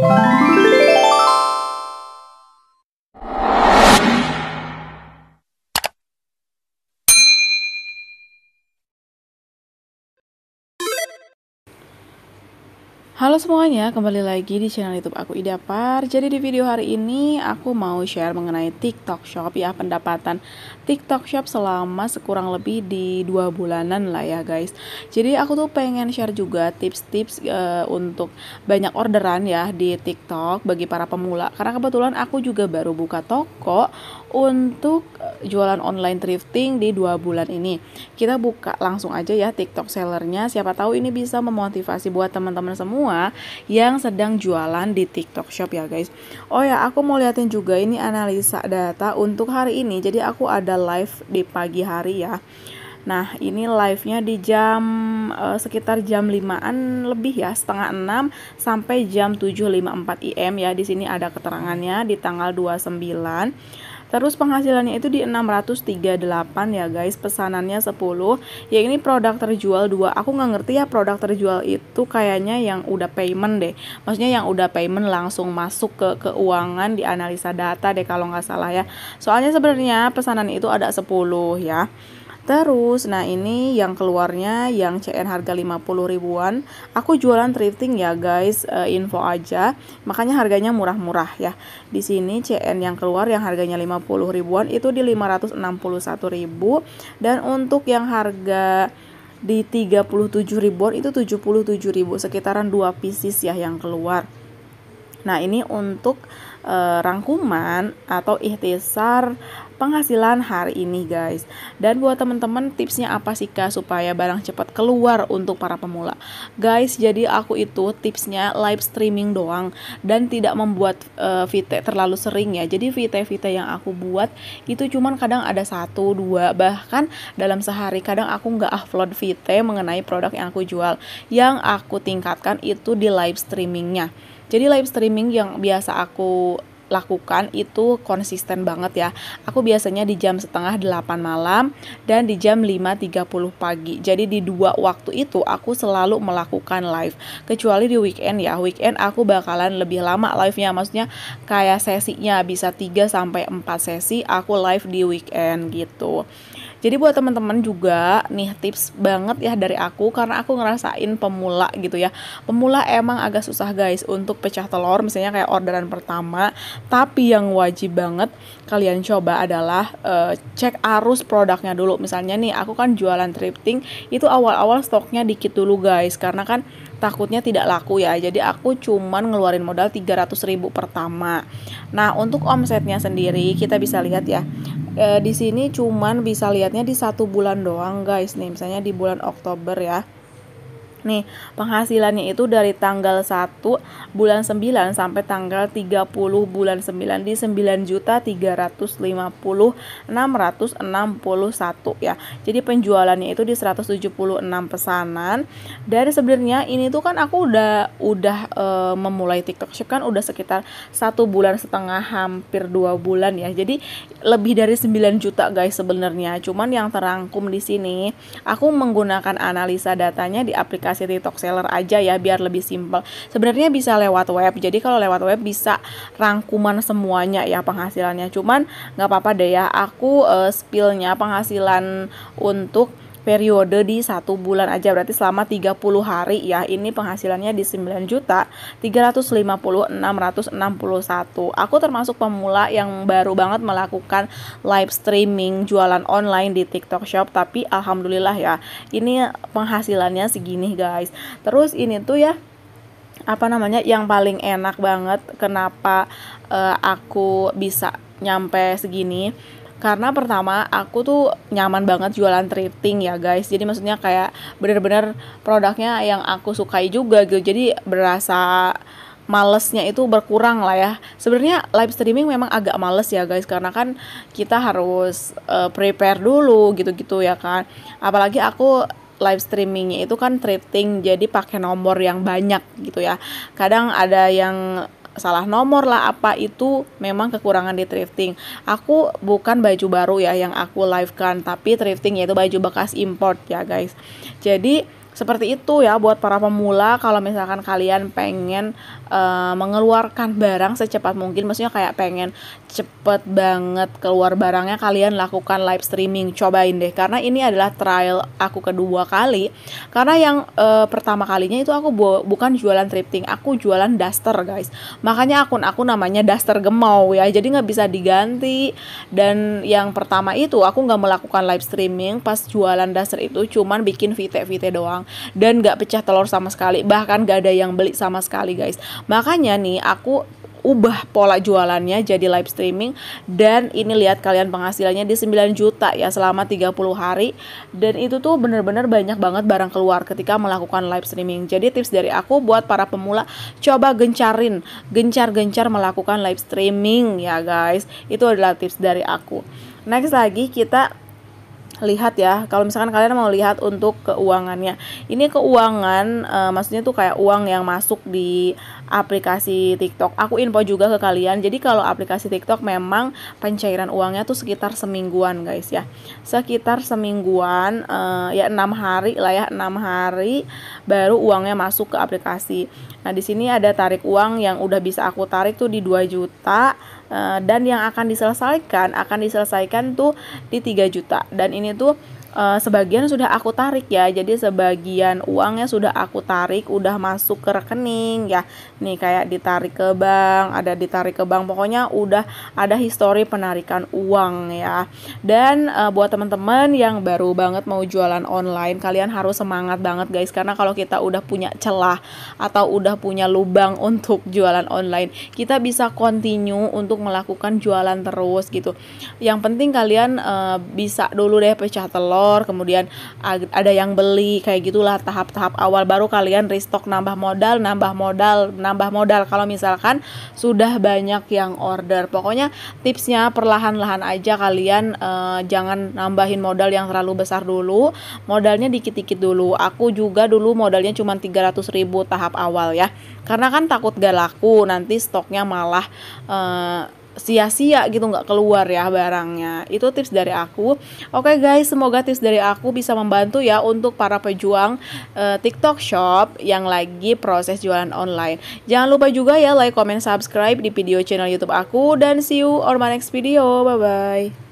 Bye. Halo semuanya, kembali lagi di channel YouTube aku Idapar. Jadi di video hari ini aku mau share mengenai TikTok Shop ya pendapatan TikTok Shop selama sekurang lebih di dua bulanan lah ya guys. Jadi aku tuh pengen share juga tips-tips uh, untuk banyak orderan ya di TikTok bagi para pemula. Karena kebetulan aku juga baru buka toko untuk eh, jualan online thrifting di dua bulan ini. Kita buka langsung aja ya TikTok sellernya. Siapa tahu ini bisa memotivasi buat teman-teman semua yang sedang jualan di TikTok Shop ya guys. Oh ya, aku mau liatin juga ini analisa data untuk hari ini. Jadi aku ada live di pagi hari ya. Nah, ini live-nya di jam eh, sekitar jam 5-an lebih ya, setengah 6 sampai jam 7.54 IM ya. Di sini ada keterangannya di tanggal 29 Terus penghasilannya itu di 638 ya guys, pesanannya 10. Ya ini produk terjual 2. Aku gak ngerti ya produk terjual itu kayaknya yang udah payment deh. Maksudnya yang udah payment langsung masuk ke keuangan di analisa data deh kalau nggak salah ya. Soalnya sebenarnya pesanan itu ada 10 ya. Terus, nah ini yang keluarnya yang CN harga 50 ribuan. Aku jualan thrifting ya guys, e, info aja. Makanya harganya murah-murah ya. Di sini CN yang keluar yang harganya 50 ribuan itu di 561 ribu. Dan untuk yang harga di 37 ribuan itu 77 ribu sekitaran 2 pieces ya yang keluar Nah, ini untuk e, rangkuman atau ikhtisar penghasilan hari ini, guys. Dan buat teman-teman, tipsnya apa sih Kak supaya barang cepat keluar untuk para pemula? Guys, jadi aku itu tipsnya live streaming doang dan tidak membuat e, vite terlalu sering ya. Jadi vite-vite yang aku buat itu cuman kadang ada satu, dua, bahkan dalam sehari kadang aku nggak upload vite mengenai produk yang aku jual. Yang aku tingkatkan itu di live streamingnya. Jadi live streaming yang biasa aku lakukan itu konsisten banget ya. Aku biasanya di jam setengah 8 malam dan di jam 5.30 pagi. Jadi di dua waktu itu aku selalu melakukan live. Kecuali di weekend ya. Weekend aku bakalan lebih lama live-nya. Maksudnya kayak sesinya bisa 3 sampai 4 sesi aku live di weekend gitu. Jadi buat teman-teman juga nih tips banget ya dari aku karena aku ngerasain pemula gitu ya. Pemula emang agak susah guys untuk pecah telur misalnya kayak orderan pertama, tapi yang wajib banget kalian coba adalah uh, cek arus produknya dulu. Misalnya nih aku kan jualan tripting itu awal-awal stoknya dikit dulu guys karena kan takutnya tidak laku ya jadi aku cuman ngeluarin modal 300 ribu pertama nah untuk omsetnya sendiri kita bisa lihat ya e, di sini cuman bisa lihatnya di satu bulan doang guys nih misalnya di bulan Oktober ya Nih, penghasilannya itu dari tanggal 1 bulan 9 sampai tanggal 30 bulan 9 di 9 juta 350 661 ya. Jadi penjualannya itu di 176 pesanan. Dari sebenarnya ini tuh kan aku udah udah e, memulai TikTok Shop kan udah sekitar satu bulan setengah hampir dua bulan ya. Jadi lebih dari 9 juta guys sebenarnya. Cuman yang terangkum di sini aku menggunakan analisa datanya di aplikasi aplikasi TikTok seller aja ya biar lebih simpel. Sebenarnya bisa lewat web. Jadi kalau lewat web bisa rangkuman semuanya ya penghasilannya. Cuman nggak apa-apa deh ya. Aku uh, spillnya penghasilan untuk periode di satu bulan aja berarti selama 30 hari ya ini penghasilannya di 9 juta puluh satu aku termasuk pemula yang baru banget melakukan live streaming jualan online di TikTok Shop tapi alhamdulillah ya ini penghasilannya segini guys terus ini tuh ya apa namanya yang paling enak banget kenapa uh, aku bisa nyampe segini karena pertama aku tuh nyaman banget jualan thrifting ya guys jadi maksudnya kayak bener-bener produknya yang aku sukai juga gitu jadi berasa malesnya itu berkurang lah ya sebenarnya live streaming memang agak males ya guys karena kan kita harus uh, prepare dulu gitu-gitu ya kan apalagi aku live streamingnya itu kan thrifting jadi pakai nomor yang banyak gitu ya kadang ada yang salah nomor lah apa itu memang kekurangan di thrifting. Aku bukan baju baru ya yang aku live kan, tapi thrifting yaitu baju bekas import ya guys. Jadi seperti itu ya buat para pemula kalau misalkan kalian pengen uh, mengeluarkan barang secepat mungkin maksudnya kayak pengen cepet banget keluar barangnya kalian lakukan live streaming cobain deh karena ini adalah trial aku kedua kali karena yang uh, pertama kalinya itu aku bu bukan jualan thrifting aku jualan duster guys makanya akun aku namanya duster gemau ya jadi nggak bisa diganti dan yang pertama itu aku nggak melakukan live streaming pas jualan duster itu cuman bikin vite-vite doang doang dan gak pecah telur sama sekali bahkan gak ada yang beli sama sekali guys makanya nih aku ubah pola jualannya jadi live streaming dan ini lihat kalian penghasilannya di 9 juta ya selama 30 hari dan itu tuh bener-bener banyak banget barang keluar ketika melakukan live streaming jadi tips dari aku buat para pemula coba gencarin gencar-gencar melakukan live streaming ya guys itu adalah tips dari aku next lagi kita lihat ya kalau misalkan kalian mau lihat untuk keuangannya ini keuangan e, maksudnya tuh kayak uang yang masuk di aplikasi TikTok aku info juga ke kalian jadi kalau aplikasi TikTok memang pencairan uangnya tuh sekitar semingguan guys ya sekitar semingguan e, ya enam hari lah ya enam hari baru uangnya masuk ke aplikasi nah di sini ada tarik uang yang udah bisa aku tarik tuh di 2 juta Eh, dan yang akan diselesaikan akan diselesaikan tuh di 3 juta dan ini tuh uh, sebagian sudah aku tarik ya. Jadi sebagian uangnya sudah aku tarik, udah masuk ke rekening ya. Nih kayak ditarik ke bank, ada ditarik ke bank. Pokoknya udah ada histori penarikan uang ya. Dan uh, buat teman-teman yang baru banget mau jualan online, kalian harus semangat banget guys karena kalau kita udah punya celah atau udah punya lubang untuk jualan online, kita bisa continue untuk melakukan jualan terus gitu. Yang penting kalian uh, bisa dulu deh pecah telur kemudian ada yang beli kayak gitulah tahap-tahap awal baru kalian restock nambah modal nambah modal nambah modal kalau misalkan sudah banyak yang order pokoknya tipsnya perlahan-lahan aja kalian uh, jangan nambahin modal yang terlalu besar dulu modalnya dikit-dikit dulu aku juga dulu modalnya cuma 300 ribu tahap awal ya karena kan takut gak laku nanti stoknya malah uh, sia-sia gitu nggak keluar ya barangnya itu tips dari aku oke okay guys semoga tips dari aku bisa membantu ya untuk para pejuang uh, TikTok Shop yang lagi proses jualan online jangan lupa juga ya like comment subscribe di video channel YouTube aku dan see you on my next video bye bye